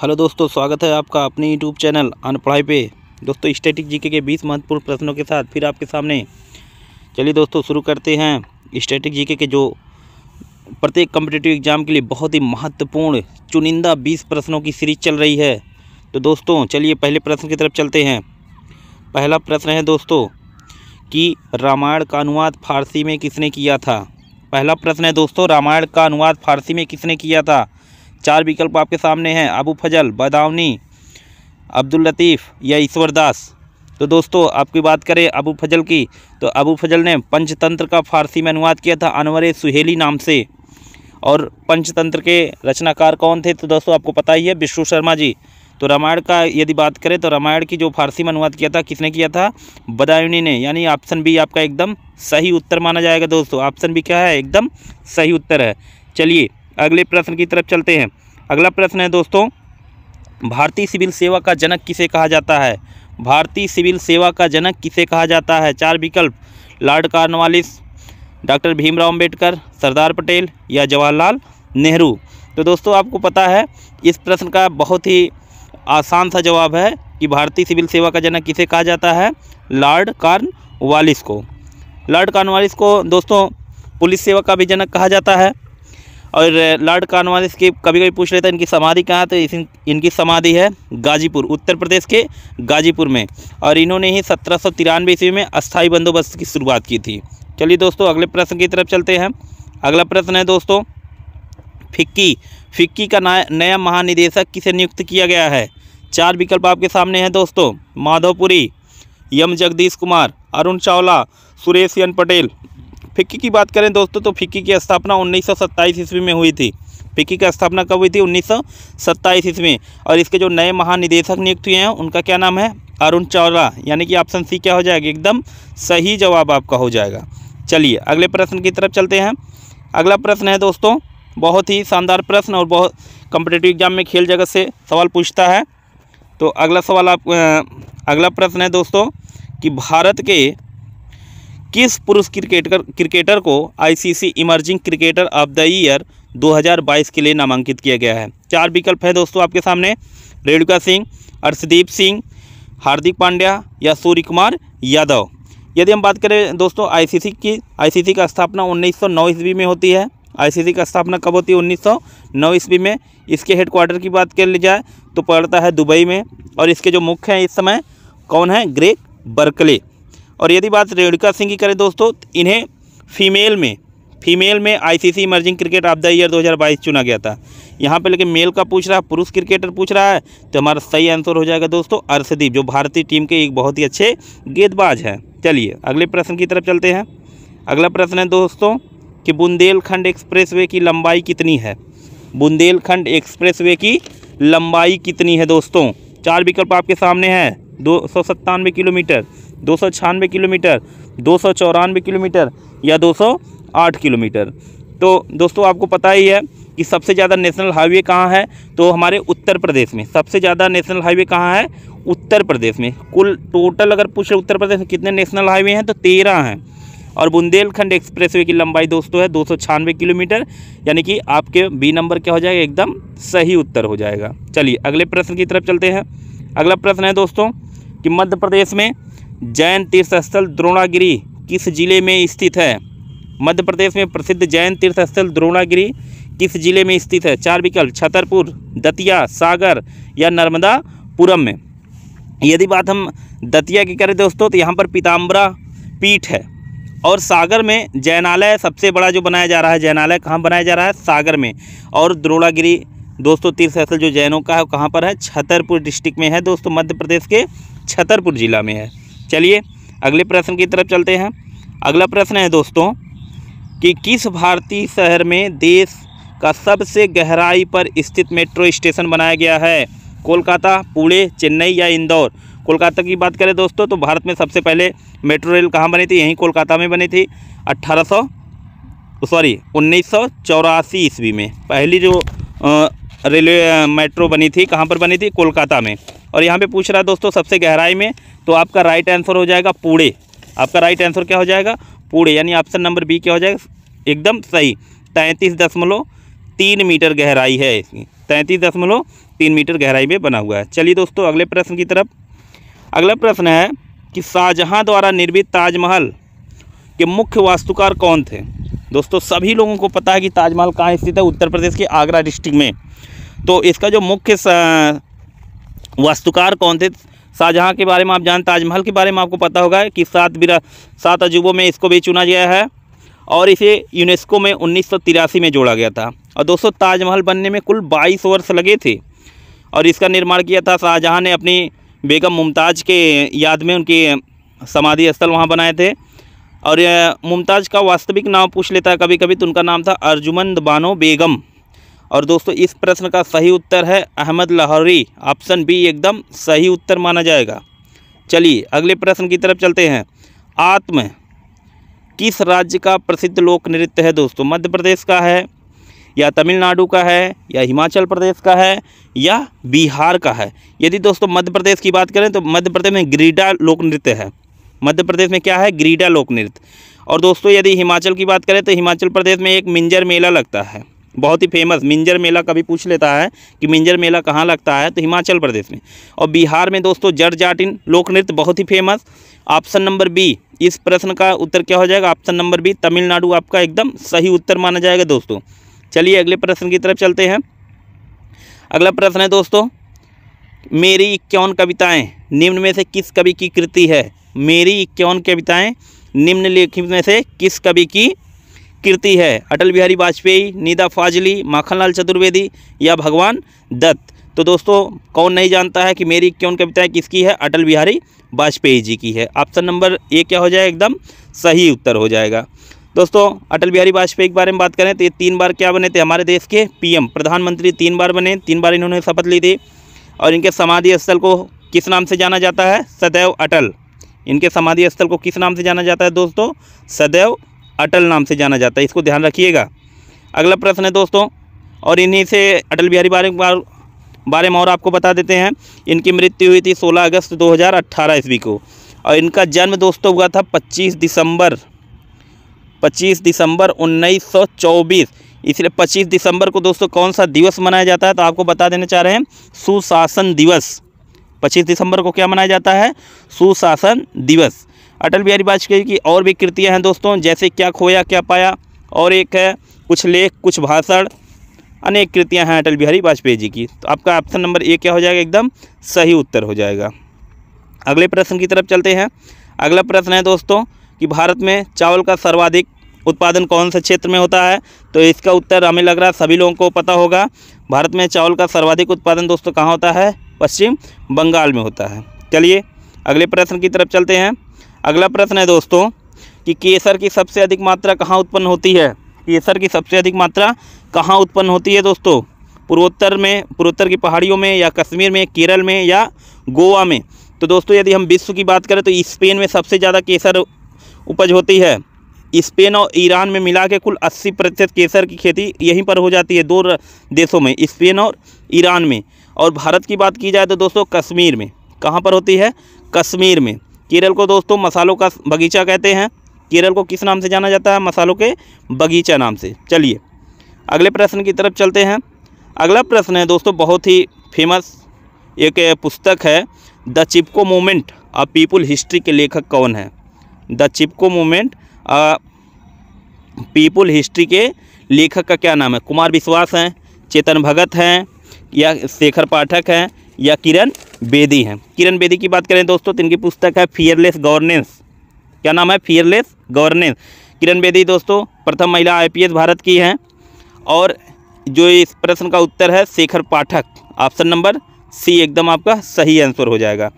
hello दोस्तों स्वागत है आपका अपने यूट्यूब चैनल अनपढ़ाई पे दोस्तों स्टैटिक जीके के 20 महत्वपूर्ण प्रश्नों के साथ फिर आपके सामने चलिए दोस्तों शुरू करते हैं स्टैटिक जीके के जो प्रत्येक कम्पिटेटिव एग्ज़ाम के लिए बहुत ही महत्वपूर्ण चुनिंदा बीस प्रश्नों की सीरीज चल रही है तो दोस्तों चलिए पहले प्रश्न की तरफ चलते हैं पहला प्रश्न है दोस्तों कि रामायण का अनुवाद फारसी में किसने किया था पहला प्रश्न है दोस्तों रामायण का अनुवाद फारसी में किसने किया था चार विकल्प आपके सामने हैं अबू फजल बदावनी अब्दुल लतीफ़ या ईश्वरदास तो दोस्तों आपकी बात करें अबू फजल की तो अबू फजल ने पंचतंत्र का फारसी में अनुवाद किया था अनवर सुहेली नाम से और पंचतंत्र के रचनाकार कौन थे तो दोस्तों आपको पता ही है विष्णु शर्मा जी तो रामायण का यदि बात करें तो रामायण की जो फारसी में अनुवाद किया था किसने किया था बदायूनी ने यानी ऑप्शन बी आपका एकदम सही उत्तर माना जाएगा दोस्तों ऑप्शन बी क्या है एकदम सही उत्तर है चलिए अगले प्रश्न की तरफ चलते हैं अगला प्रश्न है दोस्तों भारतीय सिविल सेवा का जनक किसे कहा जाता है भारतीय सिविल सेवा का जनक किसे कहा जाता है चार विकल्प lord Cornwallis doctor Bhimrao Ambedkar Sardar Patel या जवाहरलाल नेहरू तो दोस्तों आपको पता है इस प्रश्न का बहुत ही आसान सा जवाब है कि भारतीय सिविल सेवा का जनक किसे कहा जाता है लॉर्ड कार्न वालिस को लॉर्ड कार्नवालिस को दोस्तों पुलिस सेवा का भी जनक कहा जाता है और लॉर्ड कार्नवालिस की कभी कभी पूछ लेता है इनकी समाधि कहाँ तो इस इनकी समाधि है गाजीपुर उत्तर प्रदेश के गाजीपुर में और इन्होंने ही सत्रह सौ तिरानवे ईस्वी में अस्थायी बंदोबस्त की शुरुआत की थी चलिए दोस्तों अगले प्रश्न की तरफ चलते हैं अगला प्रश्न है दोस्तों फिक्की फिक्की का नया महानिदेशक किसे नियुक्त किया गया है चार विकल्प आपके सामने हैं दोस्तों माधवपुरी यम जगदीश कुमार अरुण चावला सुरेश एन पटेल फिक्की की बात करें दोस्तों तो फिक्की की स्थापना उन्नीस सौ ईस्वी में हुई थी फिक्की की स्थापना कब हुई थी उन्नीस सौ ईस्वी और इसके जो नए महानिदेशक नियुक्त हुए हैं उनका क्या नाम है अरुण चौरा यानी कि ऑप्शन सी क्या हो जाएगा एकदम सही जवाब आपका हो जाएगा चलिए अगले प्रश्न की तरफ चलते हैं अगला प्रश्न है दोस्तों बहुत ही शानदार प्रश्न और बहुत कम्पिटेटिव एग्जाम में खेल जगत से सवाल पूछता है तो अगला सवाल आप अगला प्रश्न है दोस्तों कि भारत के किस पुरुष क्रिकेटर क्रिकेटर को ICC emerging cricketer of the year 2022 के लिए नामांकित किया गया है चार विकल्प है दोस्तों आपके सामने रेणुका सिंह अर्शदीप सिंह हार्दिक पांड्या या सूर्य कुमार यादव यदि हम बात करें दोस्तों आईसीसी की आईसीसी का स्थापना 1909 ईस्वी में होती है आईसीसी का स्थापना कब होती है 1909 ईस्वी में इसके हेडक्वार्टर की बात कर ली जाए तो पड़ता है दुबई में और इसके जो मुख्य हैं इस समय कौन है ग्रेक बर्कले और यदि बात रेणुका सिंह की करें दोस्तों इन्हें फीमेल में फीमेल में ICC emerging cricket of the year 2022 चुना गया था यहाँ पे लेकिन मेल का पूछ रहा है पुरुष क्रिकेटर पूछ रहा है तो हमारा सही आंसर हो जाएगा दोस्तों अर्शदीप जो भारतीय टीम के एक बहुत ही अच्छे गेंदबाज हैं चलिए अगले प्रश्न की तरफ चलते हैं अगला प्रश्न है दोस्तों कि बुंदेलखंड एक्सप्रेस की लंबाई कितनी है बुंदेलखंड एक्सप्रेस की लंबाई कितनी है दोस्तों चार विकल्प आपके सामने हैं दो किलोमीटर दो सौ छियानवे किलोमीटर दो सौ चौरानवे किलोमीटर या दो सौ आठ किलोमीटर तो दोस्तों आपको पता ही है कि सबसे ज़्यादा नेशनल हाईवे कहाँ है तो हमारे उत्तर प्रदेश में सबसे ज़्यादा नेशनल हाईवे कहाँ है उत्तर प्रदेश में कुल टोटल अगर पूछ रहे उत्तर प्रदेश में कितने नेशनल हाईवे हैं तो तेरह हैं और बुंदेलखंड एक्सप्रेसवे की लंबाई दोस्तों है दो किलोमीटर यानी कि आपके बी नंबर क्या हो जाएगा एकदम सही उत्तर हो जाएगा चलिए अगले प्रश्न की तरफ चलते हैं अगला प्रश्न है दोस्तों कि मध्य प्रदेश में जैन तीर्थस्थल द्रोणागिरी किस जिले में स्थित है मध्य प्रदेश में प्रसिद्ध जैन तीर्थस्थल द्रोणागिरी किस जिले में स्थित है चार विकल्प छतरपुर दतिया सागर या नर्मदापुरम में यदि बात हम दतिया की करें दोस्तों तो यहाँ पर पीताम्बरा पीठ है और सागर में जैनालय सबसे बड़ा जो बनाया जा रहा है जैनालय कहाँ बनाया जा रहा है सागर में और द्रोणागिरी दोस्तों तीर्थस्थल जो जैनों का है कहाँ पर है छतरपुर डिस्ट्रिक्ट में है दोस्तों मध्य प्रदेश के छतरपुर ज़िला में है चलिए अगले प्रश्न की तरफ चलते हैं अगला प्रश्न है दोस्तों कि किस भारतीय शहर में देश का सबसे गहराई पर स्थित मेट्रो स्टेशन बनाया गया है कोलकाता पुणे चेन्नई या इंदौर कोलकाता की बात करें दोस्तों तो भारत में सबसे पहले मेट्रो रेल कहाँ बनी थी यहीं कोलकाता में बनी थी अट्ठारह सॉरी उन्नीस ईस्वी में पहली जो रेलवे मेट्रो बनी थी कहाँ पर बनी थी कोलकाता में और यहाँ पे पूछ रहा है दोस्तों सबसे गहराई में तो आपका राइट आंसर हो जाएगा पूड़े आपका राइट आंसर क्या हो जाएगा पूड़े यानी ऑप्शन नंबर बी क्या हो जाएगा एकदम सही तैंतीस दशमलव तीन मीटर गहराई है इसकी तैंतीस दशमलव तीन मीटर गहराई में बना हुआ है चलिए दोस्तों अगले प्रश्न की तरफ अगला प्रश्न है कि शाहजहाँ द्वारा निर्मित ताजमहल के मुख्य वास्तुकार कौन थे दोस्तों सभी लोगों को पता है कि ताजमहल कहाँ स्थित है उत्तर प्रदेश के आगरा डिस्ट्रिक्ट में तो इसका जो मुख्य वास्तुकार कौन थे शाहजहाँ के बारे में आप जान ताजमहल के बारे में आपको पता होगा कि सात बिरा सात अजूबों में इसको भी चुना गया है और इसे यूनेस्को में उन्नीस में जोड़ा गया था और दोस्तों ताजमहल बनने में कुल बाईस वर्ष लगे थे और इसका निर्माण किया था शाहजहाँ ने अपनी बेगम मुमताज़ के याद में उनके समाधि स्थल वहाँ बनाए थे और मुमताज़ का वास्तविक नाम पूछ लेता है कभी कभी तो उनका नाम था अर्जुमंद बानो बेगम और दोस्तों इस प्रश्न का सही उत्तर है अहमद लाहौरी ऑप्शन बी एकदम सही उत्तर माना जाएगा चलिए अगले प्रश्न की तरफ चलते हैं आत्म किस राज्य का प्रसिद्ध लोक नृत्य है दोस्तों मध्य प्रदेश का है या तमिलनाडु का है या हिमाचल प्रदेश का है या बिहार का है यदि दोस्तों मध्य प्रदेश की बात करें तो मध्य प्रदेश में ग्रीडा लोक नृत्य है मध्य प्रदेश में क्या है ग्रीडा लोक नृत्य और दोस्तों यदि हिमाचल की बात करें तो हिमाचल प्रदेश में एक मिंजर मेला लगता है बहुत ही फेमस मिंजर मेला कभी पूछ लेता है कि मिंजर मेला कहाँ लगता है तो हिमाचल प्रदेश में और बिहार में दोस्तों जट जाटिन लोक नृत्य बहुत ही फेमस ऑप्शन नंबर बी इस प्रश्न का उत्तर क्या हो जाएगा ऑप्शन नंबर बी तमिलनाडु आपका एकदम सही उत्तर माना जाएगा दोस्तों चलिए अगले प्रश्न की तरफ चलते हैं अगला प्रश्न है दोस्तों मेरी इक्यावन कविताएं निम्न में से किस कवि की कृति है मेरी इक्यावन कविताएं निम्नलिखित में से किस कवि की कीर्ति है अटल बिहारी वाजपेयी निदा फाजली माखनलाल चतुर्वेदी या भगवान दत्त तो दोस्तों कौन नहीं जानता है कि मेरी क्यों कविताएं किसकी है अटल बिहारी वाजपेयी जी की है ऑप्शन नंबर ए क्या हो जाएगा एकदम सही उत्तर हो जाएगा दोस्तों अटल बिहारी वाजपेयी के बारे में बात करें तो ये तीन बार क्या बने थे हमारे देश के पीएम प्रधानमंत्री तीन बार बने तीन बार इन्होंने शपथ ली थी और इनके समाधि स्थल को किस नाम से जाना जाता है सदैव अटल इनके समाधि स्थल को किस नाम से जाना जाता है दोस्तों सदैव अटल नाम से जाना जाता है इसको ध्यान रखिएगा अगला प्रश्न है दोस्तों और इन्हीं से अटल बिहारी बारे बारे में और आपको बता देते हैं इनकी मृत्यु हुई थी 16 अगस्त 2018 ईस्वी को और इनका जन्म दोस्तों हुआ था 25 दिसंबर 25 दिसंबर 1924 इसलिए 25 दिसंबर को दोस्तों कौन सा दिवस मनाया जाता है तो आपको बता देना चाह रहे हैं सुशासन दिवस 25 दिसंबर को क्या मनाया जाता है सुशासन दिवस अटल बिहारी वाजपेयी की और भी कृतियाँ हैं दोस्तों जैसे क्या खोया क्या पाया और एक है कुछ लेख कुछ भाषण अनेक कृतियाँ हैं अटल बिहारी वाजपेयी जी की तो आपका ऑप्शन नंबर ए क्या हो जाएगा एकदम सही उत्तर हो जाएगा अगले प्रश्न की तरफ चलते हैं अगला प्रश्न है दोस्तों कि भारत में चावल का सर्वाधिक उत्पादन कौन से क्षेत्र में होता है तो इसका उत्तर हमें लग रहा है सभी लोगों को पता होगा भारत में चावल का सर्वाधिक उत्पादन दोस्तों कहाँ होता है पश्चिम बंगाल में होता है चलिए अगले प्रश्न की तरफ चलते हैं अगला प्रश्न है दोस्तों कि केसर की सबसे अधिक मात्रा कहाँ उत्पन्न होती है केसर की सबसे अधिक मात्रा कहाँ उत्पन्न होती है दोस्तों पूर्वोत्तर में पूर्वोत्तर की पहाड़ियों में या कश्मीर में केरल में या गोवा में तो दोस्तों यदि हम विश्व की बात करें तो स्पेन में सबसे ज़्यादा केसर उपज होती है स्पेन और ईरान में मिला के कुल 80 प्रतिशत केसर की खेती यहीं पर हो जाती है दो देशों में स्पेन और ईरान में और भारत की बात की जाए तो दोस्तों कश्मीर में कहाँ पर होती है कश्मीर में केरल को दोस्तों मसालों का बगीचा कहते हैं केरल को किस नाम से जाना जाता है मसालों के बगीचा नाम से चलिए अगले प्रश्न की तरफ चलते हैं अगला प्रश्न है दोस्तों बहुत ही फेमस एक पुस्तक है the Chipko movement a people history के लेखक कौन है the Chipko movement a people history के लेखक का क्या नाम है कुमार विश्वास हैं चेतन भगत हैं या शेखर पाठक हैं या किरण बेदी हैं किरण बेदी की बात करें दोस्तों तो इनकी पुस्तक है फियरलेस गवर्नेंस क्या नाम है फियरलेस गवर्नेंस किरण बेदी दोस्तों प्रथम महिला आईपीएस भारत की हैं और जो इस प्रश्न का उत्तर है Shekhar Pathak option number C एकदम आपका सही आंसर हो जाएगा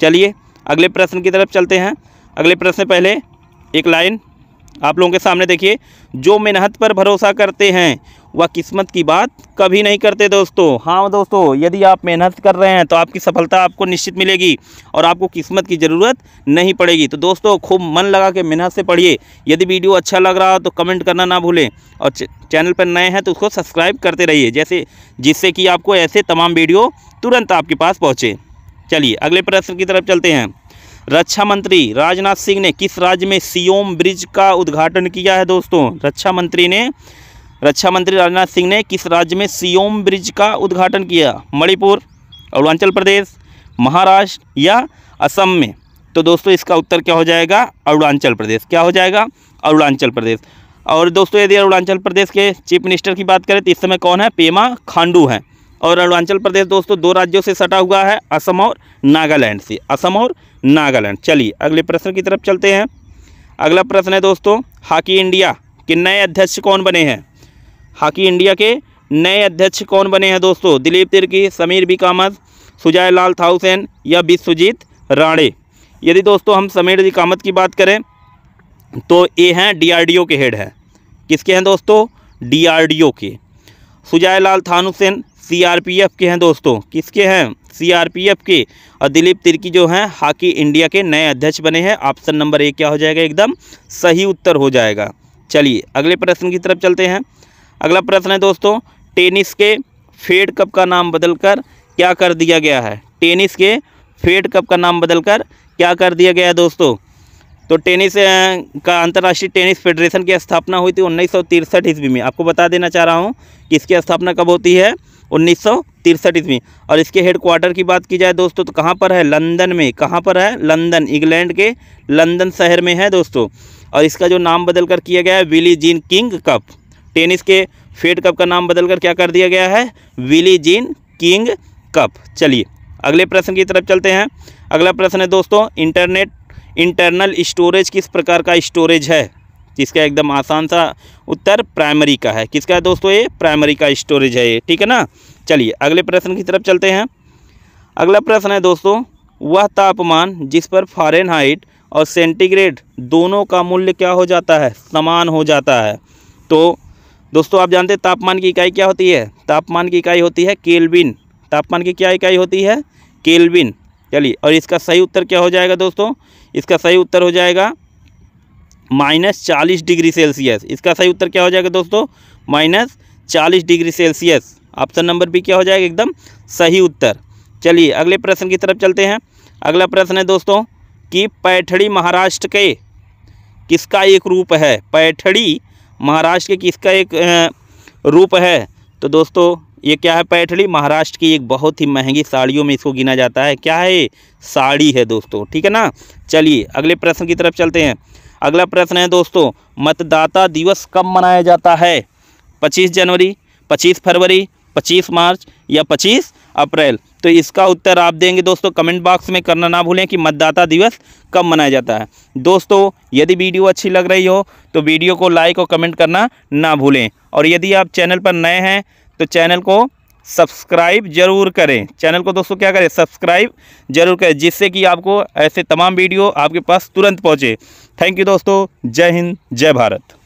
चलिए अगले प्रश्न की तरफ चलते हैं अगले प्रश्न पहले एक लाइन आप लोगों के सामने देखिए जो मेहनत पर भरोसा करते हैं वह किस्मत की बात कभी नहीं करते दोस्तों हाँ दोस्तों यदि आप मेहनत कर रहे हैं तो आपकी सफलता आपको निश्चित मिलेगी और आपको किस्मत की ज़रूरत नहीं पड़ेगी तो दोस्तों खूब मन लगा के मेहनत से पढ़िए यदि वीडियो अच्छा लग रहा हो तो कमेंट करना ना भूलें और चैनल पर नए हैं तो उसको सब्सक्राइब करते रहिए जैसे जिससे कि आपको ऐसे तमाम वीडियो तुरंत आपके पास पहुँचे चलिए अगले प्रश्न की तरफ चलते हैं रक्षा मंत्री राजनाथ सिंह ने किस राज्य में सियोम ब्रिज का उद्घाटन किया है दोस्तों रक्षा मंत्री ने रक्षा मंत्री राजनाथ सिंह ने किस राज्य में सियोम ब्रिज का उद्घाटन किया मणिपुर अरुणाचल प्रदेश महाराष्ट्र या असम में तो दोस्तों इसका उत्तर क्या हो जाएगा अरुणाचल प्रदेश क्या हो जाएगा अरुणाचल प्रदेश और दोस्तों यदि अरुणाचल प्रदेश के चीफ मिनिस्टर की बात करें तो इस समय कौन है पेमा खांडू हैं और अरुणाचल प्रदेश दोस्तों दो राज्यों से सटा हुआ है असम और नागालैंड से असम और नागालैंड चलिए अगले प्रश्न की तरफ चलते हैं अगला प्रश्न है दोस्तों हॉकी इंडिया के नए अध्यक्ष कौन बने हैं हॉकी इंडिया के नए अध्यक्ष कौन बने हैं दोस्तों दिलीप तिर्की समीर कामत सुजय लाल थाउसेन या विश्वजीत राणे यदि दोस्तों हम समीर कामत की बात करें तो ये हैं डीआरडीओ के हेड हैं किसके हैं दोस्तों डीआरडीओ के सुजय लाल थानुसेन सीआरपीएफ के हैं दोस्तों किसके हैं सीआरपीएफ के और दिलीप तिर्की जो हैं हॉकी इंडिया के नए अध्यक्ष बने हैं ऑप्शन नंबर ए क्या हो जाएगा एकदम सही उत्तर हो जाएगा चलिए अगले प्रश्न की तरफ चलते हैं अगला प्रश्न है दोस्तों टेनिस के फेड कप का नाम बदलकर क्या कर दिया गया है टेनिस के फेड कप का नाम बदलकर क्या कर दिया गया है दोस्तों तो टेनिस का अंतर्राष्ट्रीय टेनिस फेडरेशन की स्थापना हुई थी उन्नीस सौ तिरसठ ईस्वी में आपको बता देना चाह रहा हूँ कि इसकी स्थापना कब होती है उन्नीस सौ तिरसठ ईस्वी और इसके हेडक्वार्टर की बात की जाए दोस्तों तो कहाँ पर है लंदन में कहाँ पर है लंदन इंग्लैंड के लंदन शहर में है दोस्तों और इसका जो नाम बदल कर किया गया है Billie Jean King cup tennis के फेड कप का नाम बदलकर क्या कर दिया गया है विली जीन किंग कप चलिए अगले प्रश्न की तरफ चलते हैं अगला प्रश्न है दोस्तों इंटरनेट इंटरनल स्टोरेज किस प्रकार का स्टोरेज है जिसका एकदम आसान सा उत्तर प्राइमरी का है किसका है दोस्तों ये प्राइमरी का स्टोरेज है ये ठीक है ना चलिए अगले प्रश्न की तरफ चलते हैं अगला प्रश्न है दोस्तों वह तापमान जिस पर फॉरन और सेंटीग्रेड दोनों का मूल्य क्या हो जाता है समान हो जाता है तो दोस्तों आप जानते हैं तापमान की इकाई क्या होती है तापमान की इकाई होती है केल्विन तापमान की क्या इकाई होती है केल्विन चलिए और इसका सही उत्तर क्या हो जाएगा दोस्तों इसका सही उत्तर हो जाएगा माइनस चालीस डिग्री सेल्सियस इसका सही उत्तर क्या हो जाएगा दोस्तों माइनस चालीस degree Celsius option number B क्या हो जाएगा एकदम सही उत्तर चलिए अगले प्रश्न की तरफ चलते हैं अगला प्रश्न है दोस्तों कि पैठड़ी महाराष्ट्र के किसका एक रूप है पैठड़ी महाराष्ट्र के किसका एक रूप है तो दोस्तों ये क्या है पैठली महाराष्ट्र की एक बहुत ही महंगी साड़ियों में इसको गिना जाता है क्या है साड़ी है दोस्तों ठीक है ना चलिए अगले प्रश्न की तरफ चलते हैं अगला प्रश्न है दोस्तों मतदाता दिवस कब मनाया जाता है पच्चीस जनवरी पच्चीस फरवरी पच्चीस मार्च या पच्चीस अप्रैल तो इसका उत्तर आप देंगे दोस्तों कमेंट बॉक्स में करना ना भूलें कि मतदाता दिवस कब मनाया जाता है दोस्तों यदि वीडियो अच्छी लग रही हो तो वीडियो को लाइक और कमेंट करना ना भूलें और यदि आप चैनल पर नए हैं तो चैनल को सब्सक्राइब जरूर करें चैनल को दोस्तों क्या करें सब्सक्राइब जरूर करें जिससे कि आपको ऐसे तमाम वीडियो आपके पास तुरंत पहुँचे थैंक यू दोस्तों जय हिंद जय भारत